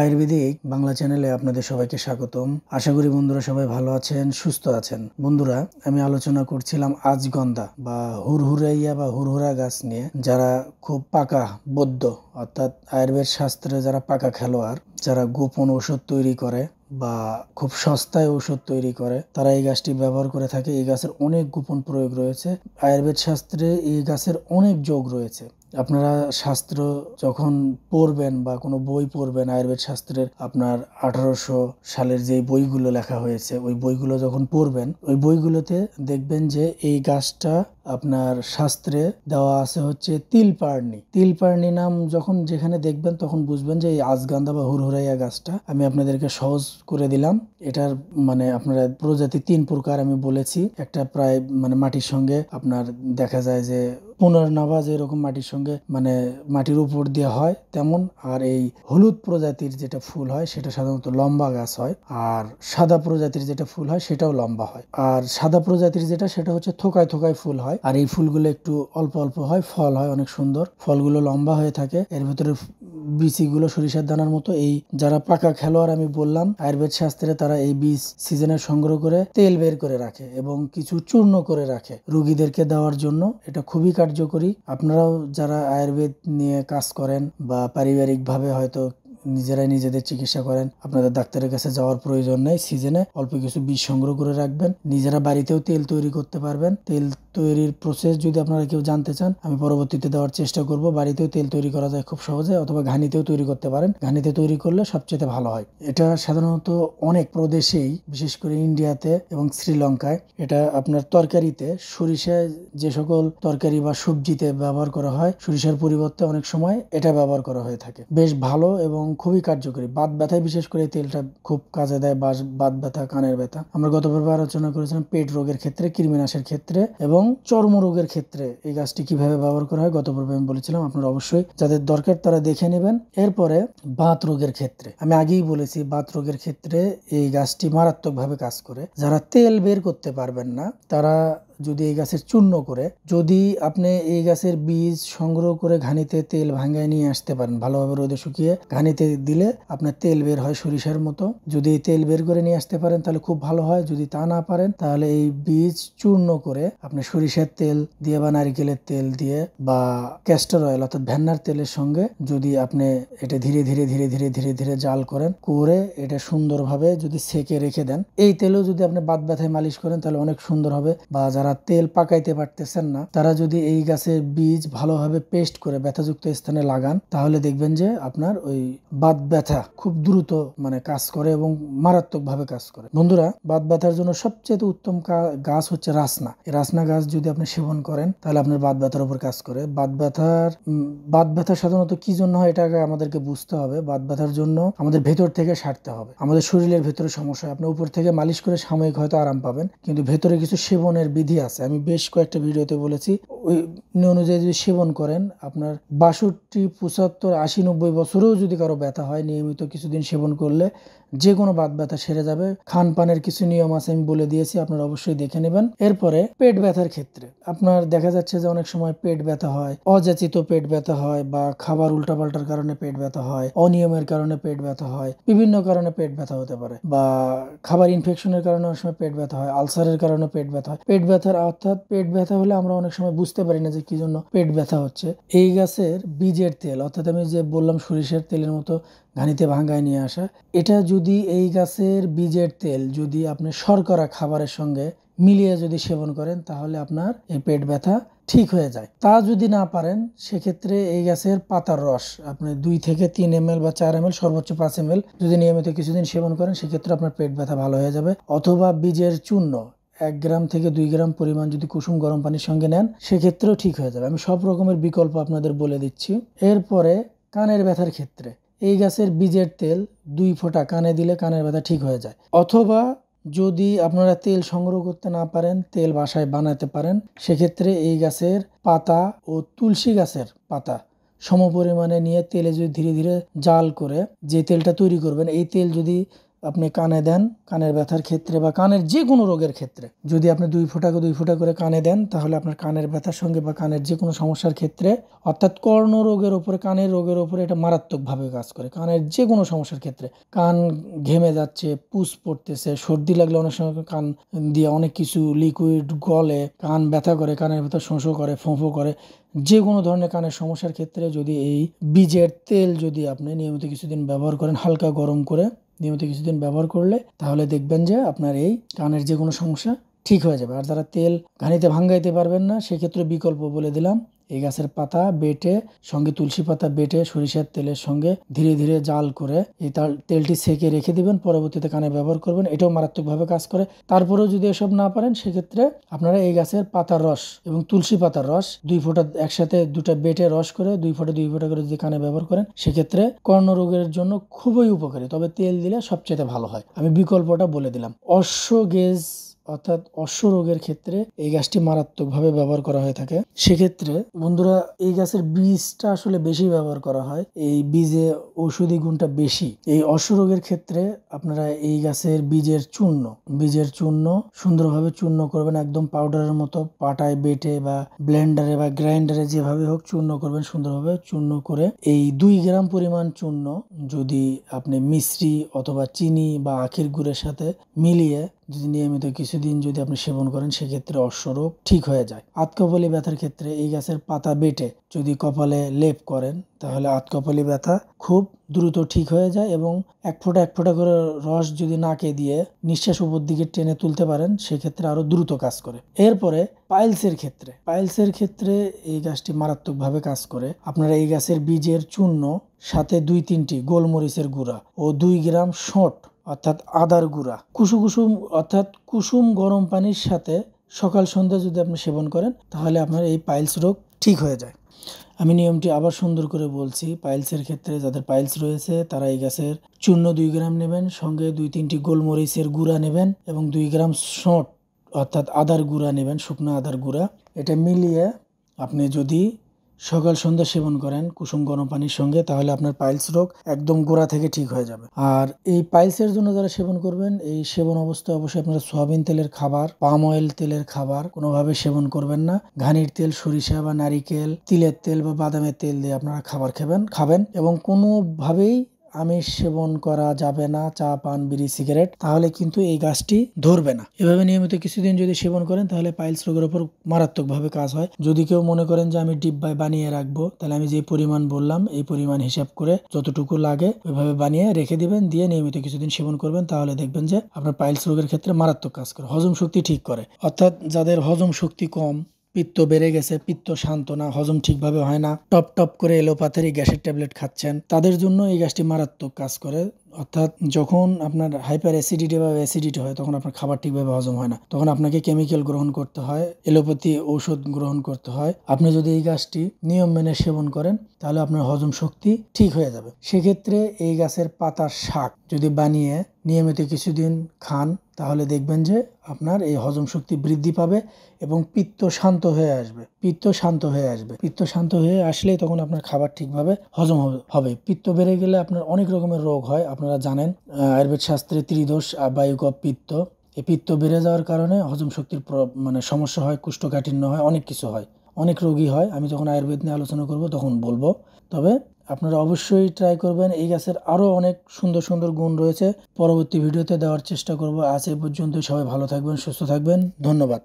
আয়ুর্বেদিক বাংলা চ্যানেলে আপনাদের সবাইকে স্বাগতম আশা করি বন্ধুরা সবাই ভালো আছেন সুস্থ আছেন বন্ধুরা আমি আলোচনা করছিলাম আজগন্ধা বা হুরহুরাইয়া বা হুরহুরা গাছ নিয়ে যারা খুব পাকা বদ্ধ অর্থাৎ আয়ুর্বেদ শাস্ত্রে যারা পাকা খেলোয়াড় যারা গোপন ওষুধ তৈরি করে বা খুব সস্তায় ওষুধ তৈরি করে তারা এই গাছটি ব্যবহার করে থাকে এই গাছের অনেক গোপন প্রয়োগ রয়েছে আয়ুর্বেদ শাস্ত্রে এই গাছের অনেক যোগ রয়েছে আপনারা শাস্ত্র যখন পড়বেন বা কোনো বই পড়বেন আয়ুর্বেদ শাস্ত্রের আপনার আঠারোশো সালের যে বইগুলো লেখা হয়েছে ওই বইগুলো যখন পড়বেন ওই বইগুলোতে দেখবেন যে এই গাছটা আপনার শাস্ত্রে দেওয়া আছে হচ্ছে তিল পার্নি তিল পার্নি নাম যখন যেখানে দেখবেন তখন বুঝবেন যে এই আজগান্দা বা হুরহুরাইয়া গাছটা আমি আপনাদেরকে সহজ করে দিলাম এটার মানে আপনারা প্রজাতি তিন প্রকার আমি বলেছি একটা প্রায় মানে মাটির সঙ্গে আপনার দেখা যায় যে পুনর্নবাজ এরকম মাটির সঙ্গে মানে মাটির উপর দিয়ে হয় তেমন আর এই হলুদ প্রজাতির যেটা ফুল হয় সেটা সাধারণত লম্বা গাছ হয় আর সাদা প্রজাতির যেটা ফুল হয় সেটাও লম্বা হয় আর সাদা প্রজাতির যেটা সেটা হচ্ছে থোকায় থোকায় ফুল হয় হয় আর এই ফুলগুলো একটু অল্প অল্প হয় ফল হয় অনেক সুন্দর ফলগুলো লম্বা হয়ে থাকে এর ভিতরে গুলো সরিষার দানার মতো এই যারা পাকা খেলোয়াড় আমি বললাম আয়ুর্বেদ শাস্ত্রে তারা এই বীজ সিজনে সংগ্রহ করে তেল বের করে রাখে এবং কিছু চূর্ণ করে রাখে রুগীদেরকে দেওয়ার জন্য এটা খুবই কার্যকরী আপনারাও যারা আয়ুর্বেদ নিয়ে কাজ করেন বা পারিবারিকভাবে হয়তো নিজেরাই নিজেদের চিকিৎসা করেন আপনাদের ডাক্তারের কাছে যাওয়ার প্রয়োজন নেই সিজনে অল্প কিছু বীজ সংগ্রহ করে রাখবেন নিজেরা বাড়িতেও তেল তৈরি করতে পারবেন তেল তৈরির প্রসেস যদি আপনারা কেউ জানতে চান আমি পরবর্তীতে দেওয়ার চেষ্টা করব বাড়িতেও তেল তৈরি করা যায় খুব সহজে অথবা ঘানিতেও তৈরি করতে পারেন ঘানিতে তৈরি করলে সবচেয়ে ভালো হয় এটা সাধারণত অনেক প্রদেশেই বিশেষ করে ইন্ডিয়াতে এবং শ্রীলঙ্কায় এটা আপনার তরকারিতে সরিষায় যে সকল তরকারি বা সবজিতে ব্যবহার করা হয় সরিষার পরিবর্তে অনেক সময় এটা ব্যবহার করা হয়ে থাকে বেশ ভালো এবং খুবই কার্যকরী বাত ব্যথায় বিশেষ করে তেলটা খুব কাজে দেয় বাত ব্যথা কানের ব্যথা আমরা গতভাবে আলোচনা করেছিলাম পেট রোগের ক্ষেত্রে কৃমিনাশের ক্ষেত্রে এবং এবং চর্মরোগের ক্ষেত্রে এই গাছটি কিভাবে ব্যবহার করা হয় গত পর্বে আমি বলেছিলাম আপনারা অবশ্যই যাদের দরকার তারা দেখে নেবেন এরপরে বাত রোগের ক্ষেত্রে আমি আগেই বলেছি বাত রোগের ক্ষেত্রে এই গাছটি মারাত্মকভাবে কাজ করে যারা তেল বের করতে পারবেন না তারা যদি এই গাছের চূর্ণ করে যদি আপনি এই গাছের বীজ সংগ্রহ করে ঘানিতে তেল ভাঙ্গায় নিয়ে আসতে পারেন ভালোভাবে রোদে শুকিয়ে ঘানিতে দিলে আপনার তেল বের হয় সরিষার মতো যদি তেল বের করে নিয়ে আসতে পারেন তাহলে খুব ভালো হয় যদি তা না পারেন তাহলে এই বীজ চূর্ণ করে আপনি সরিষার তেল দিয়ে বা নারিকেলের তেল দিয়ে বা ক্যাস্টার অয়েল অর্থাৎ ভ্যান্নার তেলের সঙ্গে যদি আপনি এটা ধীরে ধীরে ধীরে ধীরে ধীরে ধীরে জাল করেন করে এটা সুন্দরভাবে যদি সেকে রেখে দেন এই তেলও যদি আপনি বাদ ব্যথায় মালিশ করেন তাহলে অনেক সুন্দর হবে বা যারা তেল পাকাইতে পারতেছেন না তারা যদি এই গাছের বীজ ভালোভাবে পেস্ট করে ব্যথাযুক্ত স্থানে লাগান তাহলে দেখবেন যে আপনার ওই বাদ ব্যথা খুব দ্রুত মানে কাজ করে এবং মারাত্মকভাবে কাজ করে বন্ধুরা বাদ ব্যথার জন্য সবচেয়ে উত্তম গাছ হচ্ছে রাসনা রাসনা গাছ যদি আপনি সেবন করেন তাহলে আপনার বাদ ব্যথার উপর কাজ করে বাদ ব্যথার বাদ ব্যথা সাধারণত কি জন্য হয় এটা আমাদেরকে বুঝতে হবে বাদ ব্যথার জন্য আমাদের ভেতর থেকে সারতে হবে আমাদের শরীরের ভেতরে সমস্যা আপনি উপর থেকে মালিশ করে সাময়িক হয়তো আরাম পাবেন কিন্তু ভেতরে কিছু সেবনের বিধি বৃদ্ধি আছে আমি বেশ কয়েকটা ভিডিওতে বলেছি ওই অনুযায়ী যদি সেবন করেন আপনার বাষট্টি পঁচাত্তর আশি নব্বই বছরেও যদি কারো ব্যথা হয় নিয়মিত কিছুদিন সেবন করলে যে কোনো বাদ ব্যথা সেরে যাবে খান পানের কিছু নিয়ম আছে আমি বলে দিয়েছি আপনারা অবশ্যই দেখে নেবেন এরপরে পেট ব্যথার ক্ষেত্রে আপনার দেখা যাচ্ছে যে অনেক সময় পেট ব্যথা হয় অযাচিত পেট ব্যথা হয় বা খাবার উল্টাপাল্টার কারণে পেট ব্যথা হয় অনিয়মের কারণে পেট ব্যথা হয় বিভিন্ন কারণে পেট ব্যথা হতে পারে বা খাবার ইনফেকশনের কারণে অনেক সময় পেট ব্যথা হয় আলসারের কারণে পেট ব্যথা হয় পেট ব্যথার অর্থাৎ পেট ব্যথা হলে আমরা অনেক সময় বুঝতে পারি না যে কি জন্য পেট ব্যথা হচ্ছে এই গাছের বীজের তেল অর্থাৎ আমি যে বললাম সরিষার তেলের মতো ঘানিতে ভাঙ্গায় নিয়ে আসা এটা যদি যদি এই গাছের বীজের তেল যদি আপনি শর্করা খাবারের সঙ্গে মিলিয়ে যদি সেবন করেন তাহলে আপনার এই পেট ব্যথা ঠিক হয়ে যায় তা যদি না পারেন সেক্ষেত্রে এই গাছের পাতার রস আপনি দুই থেকে তিন এম বা চার এম সর্বোচ্চ পাঁচ এম যদি নিয়মিত কিছুদিন সেবন করেন সেক্ষেত্রে আপনার পেট ব্যথা ভালো হয়ে যাবে অথবা বীজের চূর্ণ এক গ্রাম থেকে দুই গ্রাম পরিমাণ যদি কুসুম গরম পানির সঙ্গে নেন সেক্ষেত্রেও ঠিক হয়ে যাবে আমি সব রকমের বিকল্প আপনাদের বলে দিচ্ছি এরপরে কানের ব্যথার ক্ষেত্রে এই গাছের বীজের তেল দুই ফোঁটা কানে দিলে কানের ব্যথা ঠিক হয়ে যায় অথবা যদি আপনারা তেল সংগ্রহ করতে না পারেন তেল বাসায় বানাতে পারেন সেক্ষেত্রে এই গাছের পাতা ও তুলসী গাছের পাতা সমপরিমাণে নিয়ে তেলে যদি ধীরে ধীরে জাল করে যে তেলটা তৈরি করবেন এই তেল যদি আপনি কানে দেন কানের ব্যথার ক্ষেত্রে বা কানের যে কোনো রোগের ক্ষেত্রে যদি আপনি দুই ফোঁটাকে দুই ফোঁটা করে কানে দেন তাহলে আপনার কানের ব্যথার সঙ্গে বা কানের যে কোনো সমস্যার ক্ষেত্রে অর্থাৎ কর্ণ রোগের ওপরে কানের রোগের ওপরে এটা মারাত্মকভাবে কাজ করে কানের যে কোনো সমস্যার ক্ষেত্রে কান ঘেমে যাচ্ছে পুষ পড়তেছে সর্দি লাগলে অনেক সময় কান দিয়ে অনেক কিছু লিকুইড গলে কান ব্যথা করে কানের ভেতর শোঁসো করে ফোঁফো করে যে কোনো ধরনের কানের সমস্যার ক্ষেত্রে যদি এই বীজের তেল যদি আপনি নিয়মিত কিছুদিন ব্যবহার করেন হালকা গরম করে নিয়মিত কিছুদিন ব্যবহার করলে তাহলে দেখবেন যে আপনার এই কানের যে কোনো সমস্যা ঠিক হয়ে যাবে আর তারা তেল ঘানিতে ভাঙ্গাইতে পারবেন না সেক্ষেত্রে বিকল্প বলে দিলাম এই গাছের পাতা বেটে সঙ্গে তুলসী পাতা বেটে সরিষার তেলের সঙ্গে ধীরে ধীরে জাল করে এই তাল তেলটি সেকে রেখে দিবেন পরবর্তীতে কানে ব্যবহার করবেন এটাও মারাত্মকভাবে কাজ করে তারপরেও যদি এসব না পারেন সেক্ষেত্রে আপনারা এই গাছের পাতার রস এবং তুলসী পাতার রস দুই ফোঁটা একসাথে দুটা বেটে রস করে দুই ফোঁটা দুই ফোঁটা করে যদি কানে ব্যবহার করেন সেক্ষেত্রে কর্ণরোগের জন্য খুবই উপকারী তবে তেল দিলে সবচেয়ে ভালো হয় আমি বিকল্পটা বলে দিলাম অশ্ব গেজ অর্থাৎ অশ্ব রোগের ক্ষেত্রে এই গাছটি মারাত্মকভাবে ব্যবহার করা হয়ে থাকে সেক্ষেত্রে বন্ধুরা এই গাছের বীজটা আসলে বেশি ব্যবহার করা হয় এই বীজে ঔষধি গুণটা বেশি এই অশ্ব রোগের ক্ষেত্রে আপনারা এই গাছের বীজের চূর্ণ বীজের চূর্ণ সুন্দরভাবে চূর্ণ করবেন একদম পাউডারের মতো পাটায় বেটে বা ব্লেন্ডারে বা গ্রাইন্ডারে যেভাবে হোক চূর্ণ করবেন সুন্দরভাবে চূর্ণ করে এই দুই গ্রাম পরিমাণ চূর্ণ যদি আপনি মিশ্রি অথবা চিনি বা আখের গুড়ের সাথে মিলিয়ে যদি নিয়মিত কিছুদিন যদি আপনি সেবন করেন সেক্ষেত্রে অশ্বরোগ ঠিক হয়ে যায় আতকপালি ব্যথার ক্ষেত্রে এই গাছের পাতা বেটে যদি কপালে লেপ করেন তাহলে আতকপালি ব্যথা খুব দ্রুত ঠিক হয়ে যায় এবং এক ফোঁটা এক ফোঁটা করে রস যদি নাকে দিয়ে নিঃশ্বাস উপর দিকে টেনে তুলতে পারেন সেক্ষেত্রে আরও দ্রুত কাজ করে এরপরে পাইলসের ক্ষেত্রে পাইলসের ক্ষেত্রে এই গাছটি মারাত্মকভাবে কাজ করে আপনারা এই গাছের বীজের চূর্ণ সাথে দুই তিনটি গোলমরিচের গুঁড়া ও দুই গ্রাম শট অর্থাৎ আদার গুঁড়া কুসু কুসুম অর্থাৎ কুসুম গরম পানির সাথে সকাল সন্ধ্যা যদি আপনি সেবন করেন তাহলে আপনার এই পাইলস রোগ ঠিক হয়ে যায় আমি নিয়মটি আবার সুন্দর করে বলছি পাইলসের ক্ষেত্রে যাদের পাইলস রয়েছে তারা এই গাছের চূর্ণ দুই গ্রাম নেবেন সঙ্গে দুই তিনটি গোলমরিচের গুঁড়া নেবেন এবং দুই গ্রাম শট অর্থাৎ আদার গুঁড়া নেবেন শুকনো আদার গুঁড়া এটা মিলিয়ে আপনি যদি সকাল সন্ধ্যা সেবন করেন কুসুম গরম পানির সঙ্গে তাহলে আপনার পাইলস রোগ একদম গোড়া থেকে ঠিক হয়ে যাবে আর এই পাইলসের জন্য যারা সেবন করবেন এই সেবন অবস্থায় অবশ্যই আপনারা সয়াবিন তেলের খাবার পাম অয়েল তেলের খাবার কোনোভাবে সেবন করবেন না ঘানির তেল সরিষা বা নারিকেল তিলের তেল বা বাদামের তেল দিয়ে আপনারা খাবার খাবেন খাবেন এবং কোনোভাবেই আমিষ সেবন করা যাবে না চা পান বিড়ি সিগারেট তাহলে কিন্তু এই গাছটি ধরবে না এভাবে নিয়মিত কিছুদিন যদি সেবন করেন তাহলে পাইলস রোগের ওপর মারাত্মকভাবে কাজ হয় যদি কেউ মনে করেন যে আমি ডিব্বায় বানিয়ে রাখবো তাহলে আমি যে পরিমাণ বললাম এই পরিমাণ হিসাব করে যতটুকু লাগে ওইভাবে বানিয়ে রেখে দিবেন দিয়ে নিয়মিত কিছুদিন সেবন করবেন তাহলে দেখবেন যে আপনার পাইলস রোগের ক্ষেত্রে মারাত্মক কাজ করে হজম শক্তি ঠিক করে অর্থাৎ যাদের হজম শক্তি কম পিত্ত বেড়ে গেছে পিত্ত শান্ত না হজম ঠিকভাবে হয় না টপ টপ করে এলোপাথারি গ্যাসের ট্যাবলেট খাচ্ছেন তাদের জন্য এই গ্যাসটি মারাত্মক কাজ করে অর্থাৎ যখন আপনার হাইপার অ্যাসিডিটি বা অ্যাসিডিটি হয় তখন আপনার খাবার ঠিকভাবে হজম হয় না তখন আপনাকে কেমিক্যাল গ্রহণ করতে হয় এলোপ্যাথি ঔষধ গ্রহণ করতে হয় আপনি যদি এই গাছটি নিয়ম মেনে সেবন করেন তাহলে আপনার হজম শক্তি ঠিক হয়ে যাবে সেক্ষেত্রে এই গাছের পাতার শাক যদি বানিয়ে নিয়মিত কিছুদিন খান তাহলে দেখবেন যে আপনার এই হজম শক্তি বৃদ্ধি পাবে এবং পিত্ত শান্ত হয়ে আসবে পিত্ত শান্ত হয়ে আসবে পিত্ত শান্ত হয়ে আসলে তখন আপনার খাবার ঠিকভাবে হজম হবে পিত্ত বেড়ে গেলে আপনার অনেক রকমের রোগ হয় আপনারা জানেন আয়ুর্বেদ শাস্ত্রে ত্রিদোষ বায়ুক পিত্ত এই পিত্ত বেড়ে যাওয়ার কারণে হজম শক্তির মানে সমস্যা হয় কুষ্ঠকাঠিন্য হয় অনেক কিছু হয় অনেক রোগী হয় আমি যখন আয়ুর্বেদ নিয়ে আলোচনা করব তখন বলবো তবে আপনারা অবশ্যই ট্রাই করবেন এই গাছের আরও অনেক সুন্দর সুন্দর গুণ রয়েছে পরবর্তী ভিডিওতে দেওয়ার চেষ্টা করব আজ এ পর্যন্ত সবাই ভালো থাকবেন সুস্থ থাকবেন ধন্যবাদ